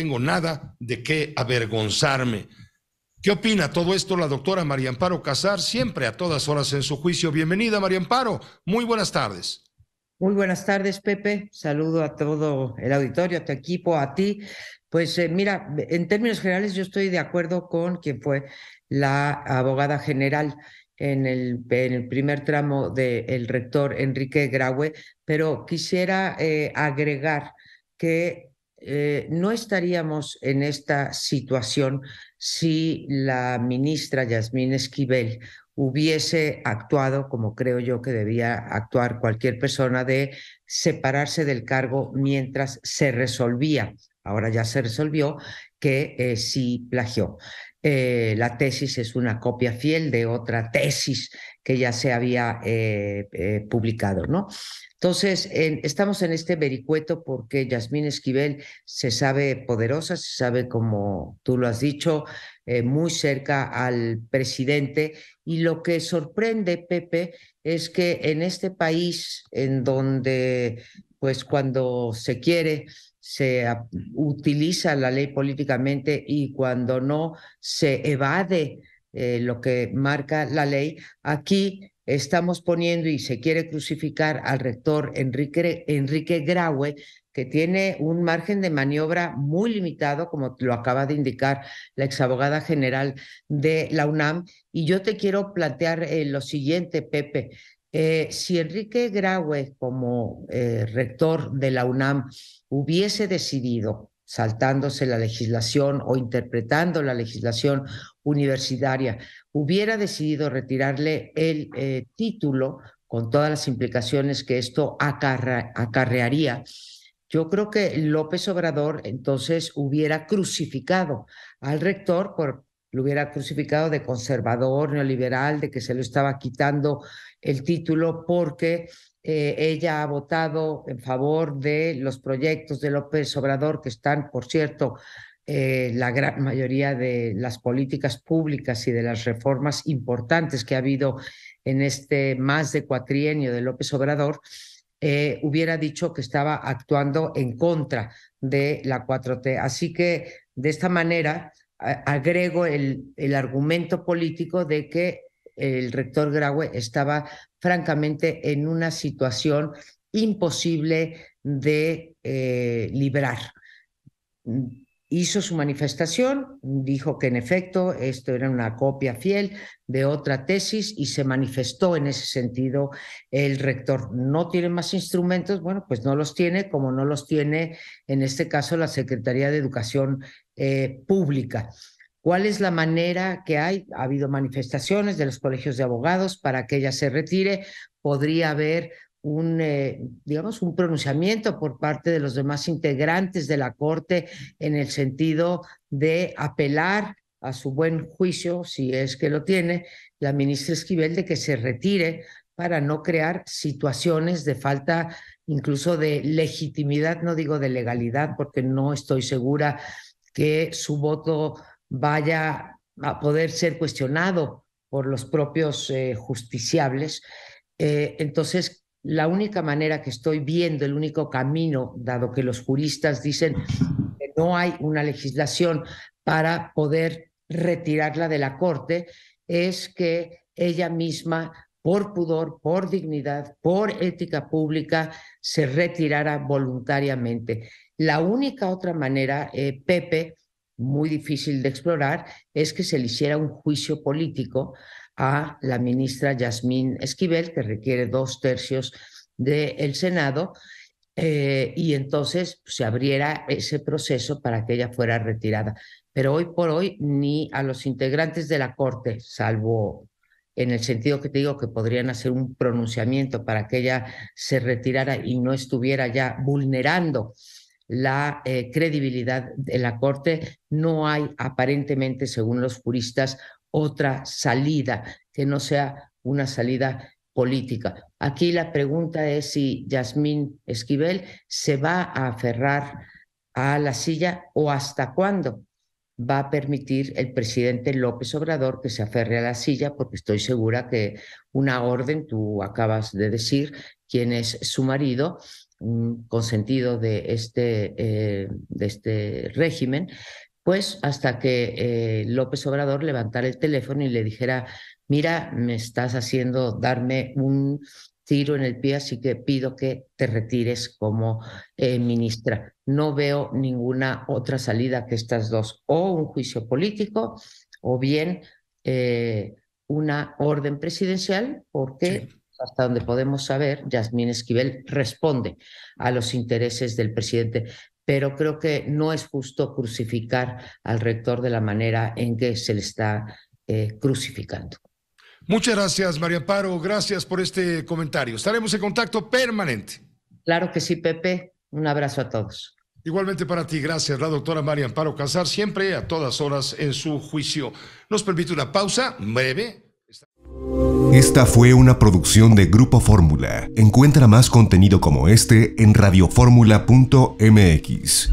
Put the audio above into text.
tengo nada de qué avergonzarme. ¿Qué opina todo esto la doctora María Amparo Casar, siempre a todas horas en su juicio? Bienvenida, María Amparo. Muy buenas tardes. Muy buenas tardes, Pepe. Saludo a todo el auditorio, a tu equipo, a ti. Pues eh, mira, en términos generales yo estoy de acuerdo con quien fue la abogada general en el, primer tramo del rector Enrique Graue, pero quisiera eh, agregar que eh, no estaríamos en esta situación si la ministra Yasmín Esquivel hubiese actuado como creo yo que debía actuar cualquier persona de separarse del cargo mientras se resolvía, ahora ya se resolvió, que eh, sí plagió. Eh, la tesis es una copia fiel de otra tesis que ya se había eh, eh, publicado, ¿no? Entonces, estamos en este vericueto porque Yasmín Esquivel se sabe poderosa, se sabe, como tú lo has dicho, muy cerca al presidente. Y lo que sorprende, Pepe, es que en este país en donde, pues cuando se quiere, se utiliza la ley políticamente y cuando no se evade eh, lo que marca la ley, aquí estamos poniendo y se quiere crucificar al rector Enrique, Enrique Graue, que tiene un margen de maniobra muy limitado, como lo acaba de indicar la exabogada general de la UNAM. Y yo te quiero plantear eh, lo siguiente, Pepe. Eh, si Enrique Graue, como eh, rector de la UNAM, hubiese decidido, saltándose la legislación o interpretando la legislación universitaria, hubiera decidido retirarle el eh, título con todas las implicaciones que esto acarrearía, yo creo que López Obrador entonces hubiera crucificado al rector por lo hubiera crucificado de conservador, neoliberal, de que se le estaba quitando el título porque eh, ella ha votado en favor de los proyectos de López Obrador, que están, por cierto, eh, la gran mayoría de las políticas públicas y de las reformas importantes que ha habido en este más de cuatrienio de López Obrador, eh, hubiera dicho que estaba actuando en contra de la 4T. Así que de esta manera, agrego el, el, argumento político de que el rector Graue estaba francamente en una situación imposible de eh, librar hizo su manifestación, dijo que en efecto esto era una copia fiel de otra tesis y se manifestó en ese sentido el rector. No tiene más instrumentos, bueno, pues no los tiene, como no los tiene en este caso la Secretaría de Educación eh, Pública. ¿Cuál es la manera que hay? Ha habido manifestaciones de los colegios de abogados para que ella se retire. Podría haber un, eh, digamos, un pronunciamiento por parte de los demás integrantes de la Corte en el sentido de apelar a su buen juicio, si es que lo tiene, la ministra Esquivel de que se retire para no crear situaciones de falta incluso de legitimidad, no digo de legalidad, porque no estoy segura que su voto vaya a poder ser cuestionado por los propios eh, justiciables. Eh, entonces, la única manera que estoy viendo, el único camino, dado que los juristas dicen que no hay una legislación para poder retirarla de la Corte, es que ella misma, por pudor, por dignidad, por ética pública, se retirara voluntariamente. La única otra manera, eh, Pepe, muy difícil de explorar, es que se le hiciera un juicio político a la ministra Yasmín Esquivel, que requiere dos tercios del Senado, eh, y entonces se abriera ese proceso para que ella fuera retirada. Pero hoy por hoy ni a los integrantes de la Corte, salvo en el sentido que te digo que podrían hacer un pronunciamiento para que ella se retirara y no estuviera ya vulnerando la eh, credibilidad de la Corte. No hay aparentemente, según los juristas, otra salida que no sea una salida política. Aquí la pregunta es si Yasmín Esquivel se va a aferrar a la silla o hasta cuándo va a permitir el presidente López Obrador que se aferre a la silla, porque estoy segura que una orden, tú acabas de decir quién es su marido, mm, consentido de este, eh, de este régimen, pues hasta que eh, López Obrador levantara el teléfono y le dijera, mira, me estás haciendo darme un tiro en el pie, así que pido que te retires como eh, ministra no veo ninguna otra salida que estas dos, o un juicio político o bien eh, una orden presidencial, porque hasta donde podemos saber, Yasmín Esquivel responde a los intereses del presidente. Pero creo que no es justo crucificar al rector de la manera en que se le está eh, crucificando. Muchas gracias, María Paro. Gracias por este comentario. Estaremos en contacto permanente. Claro que sí, Pepe. Un abrazo a todos. Igualmente para ti, gracias la doctora María para Casar, siempre a todas horas en su juicio. Nos permite una pausa breve. Esta fue una producción de Grupo Fórmula. Encuentra más contenido como este en radioformula.mx.